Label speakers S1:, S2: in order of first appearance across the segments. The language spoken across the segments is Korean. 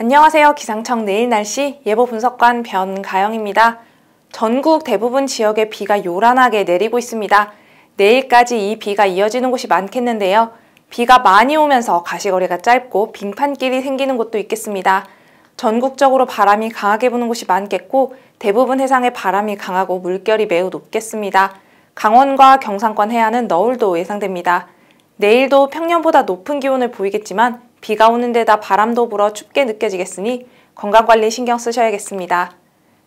S1: 안녕하세요. 기상청 내일 날씨 예보 분석관 변가영입니다. 전국 대부분 지역에 비가 요란하게 내리고 있습니다. 내일까지 이 비가 이어지는 곳이 많겠는데요. 비가 많이 오면서 가시거리가 짧고 빙판길이 생기는 곳도 있겠습니다. 전국적으로 바람이 강하게 부는 곳이 많겠고 대부분 해상에 바람이 강하고 물결이 매우 높겠습니다. 강원과 경상권 해안은 너울도 예상됩니다. 내일도 평년보다 높은 기온을 보이겠지만 비가 오는 데다 바람도 불어 춥게 느껴지겠으니 건강관리 신경 쓰셔야겠습니다.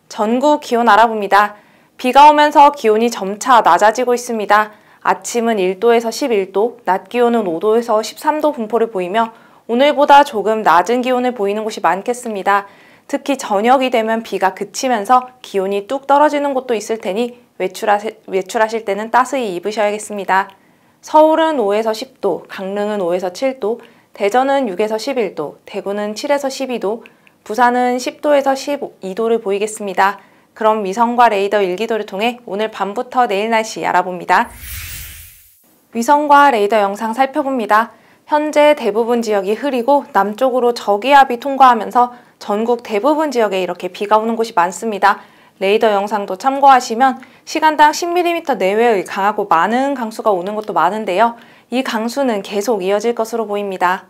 S1: 전국 기온 알아봅니다. 비가 오면서 기온이 점차 낮아지고 있습니다. 아침은 1도에서 11도, 낮 기온은 5도에서 13도 분포를 보이며 오늘보다 조금 낮은 기온을 보이는 곳이 많겠습니다. 특히 저녁이 되면 비가 그치면서 기온이 뚝 떨어지는 곳도 있을 테니 외출하시, 외출하실 때는 따스히 입으셔야겠습니다. 서울은 5에서 10도, 강릉은 5에서 7도, 대전은 6에서 11도, 대구는 7에서 12도, 부산은 10도에서 12도를 보이겠습니다. 그럼 위성과 레이더 일기도를 통해 오늘 밤부터 내일 날씨 알아봅니다. 위성과 레이더 영상 살펴봅니다. 현재 대부분 지역이 흐리고 남쪽으로 저기압이 통과하면서 전국 대부분 지역에 이렇게 비가 오는 곳이 많습니다. 레이더 영상도 참고하시면 시간당 10mm 내외의 강하고 많은 강수가 오는 것도 많은데요. 이 강수는 계속 이어질 것으로 보입니다.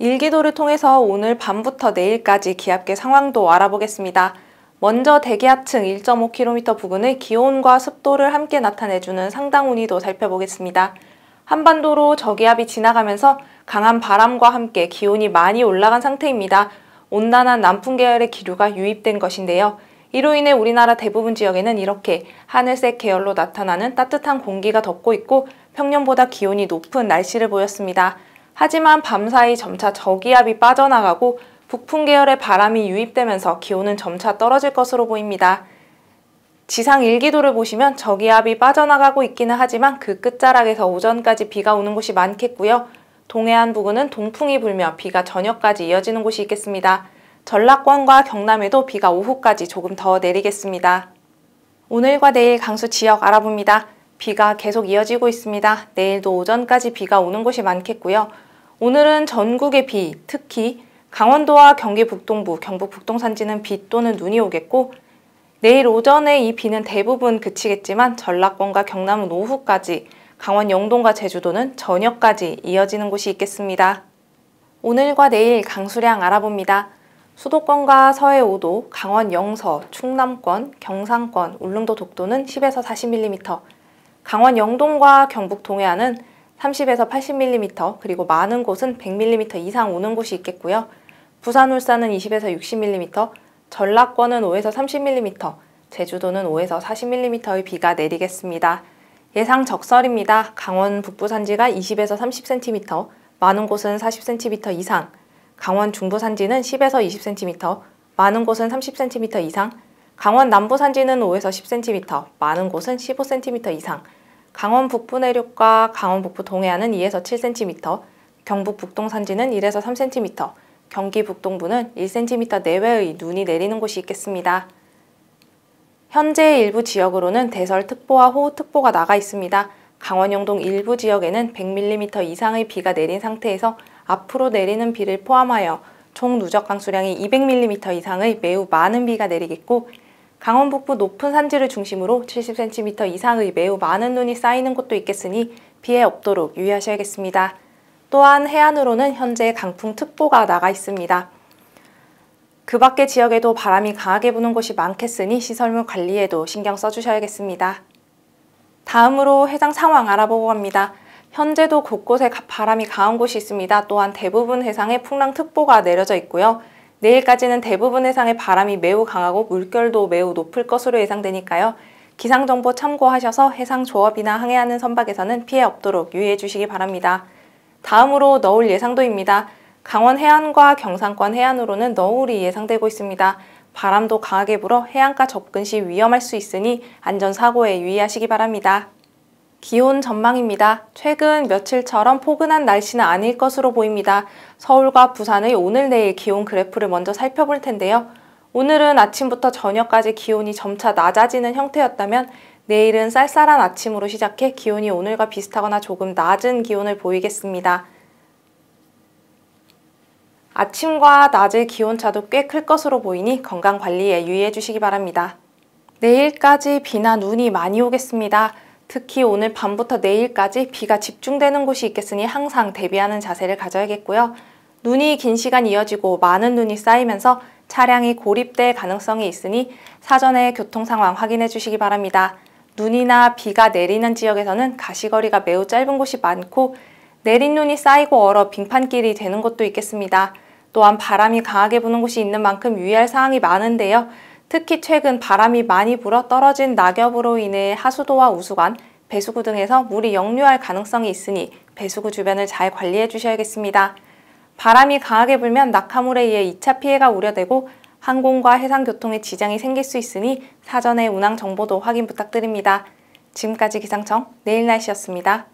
S1: 일기도를 통해서 오늘 밤부터 내일까지 기압계 상황도 알아보겠습니다. 먼저 대기압층 1.5km 부근의 기온과 습도를 함께 나타내주는 상당 운이도 살펴보겠습니다. 한반도로 저기압이 지나가면서 강한 바람과 함께 기온이 많이 올라간 상태입니다. 온난한 남풍 계열의 기류가 유입된 것인데요. 이로 인해 우리나라 대부분 지역에는 이렇게 하늘색 계열로 나타나는 따뜻한 공기가 덮고 있고 평년보다 기온이 높은 날씨를 보였습니다. 하지만 밤사이 점차 저기압이 빠져나가고 북풍 계열의 바람이 유입되면서 기온은 점차 떨어질 것으로 보입니다. 지상 일기도를 보시면 저기압이 빠져나가고 있기는 하지만 그 끝자락에서 오전까지 비가 오는 곳이 많겠고요. 동해안 부근은 동풍이 불며 비가 저녁까지 이어지는 곳이 있겠습니다. 전라권과 경남에도 비가 오후까지 조금 더 내리겠습니다. 오늘과 내일 강수 지역 알아봅니다. 비가 계속 이어지고 있습니다. 내일도 오전까지 비가 오는 곳이 많겠고요. 오늘은 전국의 비, 특히 강원도와 경기 북동부, 경북 북동산지는 비 또는 눈이 오겠고 내일 오전에 이 비는 대부분 그치겠지만 전라권과 경남은 오후까지, 강원 영동과 제주도는 저녁까지 이어지는 곳이 있겠습니다. 오늘과 내일 강수량 알아봅니다. 수도권과 서해 5도, 강원 영서, 충남권, 경상권, 울릉도 독도는 10에서 40mm, 강원 영동과 경북 동해안은 30에서 80mm 그리고 많은 곳은 100mm 이상 오는 곳이 있겠고요. 부산 울산은 20에서 60mm, 전라권은 5에서 30mm, 제주도는 5에서 40mm의 비가 내리겠습니다. 예상 적설입니다. 강원 북부 산지가 20에서 30cm, 많은 곳은 40cm 이상, 강원 중부 산지는 10에서 20cm, 많은 곳은 30cm 이상, 강원 남부 산지는 5에서 10cm, 많은 곳은 15cm 이상, 강원 북부 내륙과 강원 북부 동해안은 2에서 7cm, 경북 북동 산지는 1에서 3cm, 경기 북동부는 1cm 내외의 눈이 내리는 곳이 있겠습니다. 현재 일부 지역으로는 대설특보와 호우특보가 나가 있습니다. 강원 영동 일부 지역에는 100mm 이상의 비가 내린 상태에서 앞으로 내리는 비를 포함하여 총 누적 강수량이 200mm 이상의 매우 많은 비가 내리겠고 강원 북부 높은 산지를 중심으로 70cm 이상의 매우 많은 눈이 쌓이는 곳도 있겠으니 피해 없도록 유의하셔야겠습니다. 또한 해안으로는 현재 강풍특보가 나가 있습니다. 그 밖의 지역에도 바람이 강하게 부는 곳이 많겠으니 시설물 관리에도 신경 써주셔야겠습니다. 다음으로 해당 상황 알아보고 갑니다. 현재도 곳곳에 바람이 강한 곳이 있습니다. 또한 대부분 해상에 풍랑특보가 내려져 있고요. 내일까지는 대부분 해상에 바람이 매우 강하고 물결도 매우 높을 것으로 예상되니까요. 기상정보 참고하셔서 해상 조업이나 항해하는 선박에서는 피해 없도록 유의해 주시기 바랍니다. 다음으로 너울 예상도입니다. 강원 해안과 경상권 해안으로는 너울이 예상되고 있습니다. 바람도 강하게 불어 해안가 접근 시 위험할 수 있으니 안전사고에 유의하시기 바랍니다. 기온 전망입니다. 최근 며칠처럼 포근한 날씨는 아닐 것으로 보입니다. 서울과 부산의 오늘 내일 기온 그래프를 먼저 살펴볼 텐데요. 오늘은 아침부터 저녁까지 기온이 점차 낮아지는 형태였다면 내일은 쌀쌀한 아침으로 시작해 기온이 오늘과 비슷하거나 조금 낮은 기온을 보이겠습니다. 아침과 낮의 기온차도 꽤 클 것으로 보이니 건강관리에 유의해 주시기 바랍니다. 내일까지 비나 눈이 많이 오겠습니다. 특히 오늘 밤부터 내일까지 비가 집중되는 곳이 있겠으니 항상 대비하는 자세를 가져야겠고요. 눈이 긴 시간 이어지고 많은 눈이 쌓이면서 차량이 고립될 가능성이 있으니 사전에 교통 상황 확인해 주시기 바랍니다. 눈이나 비가 내리는 지역에서는 가시거리가 매우 짧은 곳이 많고 내린 눈이 쌓이고 얼어 빙판길이 되는 곳도 있겠습니다. 또한 바람이 강하게 부는 곳이 있는 만큼 유의할 사항이 많은데요. 특히 최근 바람이 많이 불어 떨어진 낙엽으로 인해 하수도와 우수관, 배수구 등에서 물이 역류할 가능성이 있으니 배수구 주변을 잘 관리해 주셔야겠습니다. 바람이 강하게 불면 낙하물에 의해 2차 피해가 우려되고 항공과 해상교통에 지장이 생길 수 있으니 사전에 운항 정보도 확인 부탁드립니다. 지금까지 기상청 내일 날씨였습니다.